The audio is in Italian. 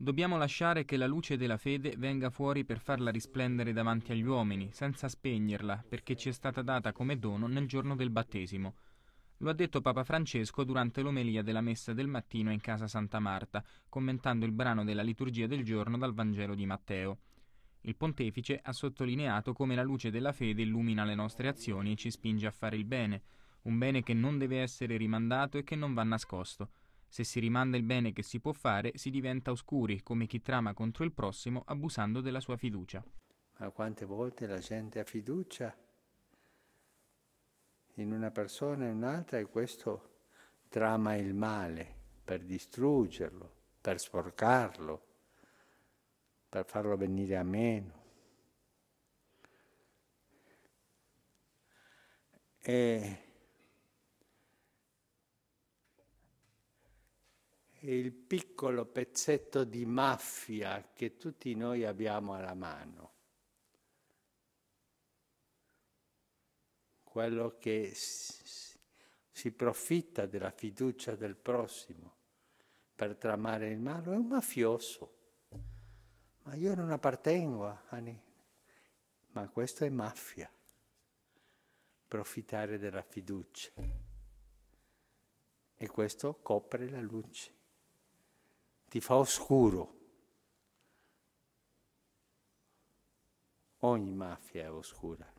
Dobbiamo lasciare che la luce della fede venga fuori per farla risplendere davanti agli uomini, senza spegnerla, perché ci è stata data come dono nel giorno del battesimo. Lo ha detto Papa Francesco durante l'omelia della messa del mattino in casa Santa Marta, commentando il brano della liturgia del giorno dal Vangelo di Matteo. Il pontefice ha sottolineato come la luce della fede illumina le nostre azioni e ci spinge a fare il bene, un bene che non deve essere rimandato e che non va nascosto. Se si rimanda il bene che si può fare, si diventa oscuri, come chi trama contro il prossimo abusando della sua fiducia. Ma quante volte la gente ha fiducia in una persona e in un'altra e questo trama il male per distruggerlo, per sporcarlo, per farlo venire a meno. E il piccolo pezzetto di mafia che tutti noi abbiamo alla mano. Quello che si profitta della fiducia del prossimo per tramare il male è un mafioso. Ma io non appartengo a... Ma questo è mafia, profittare della fiducia. E questo copre la luce ti fa oscuro. Ogni mafia è oscura.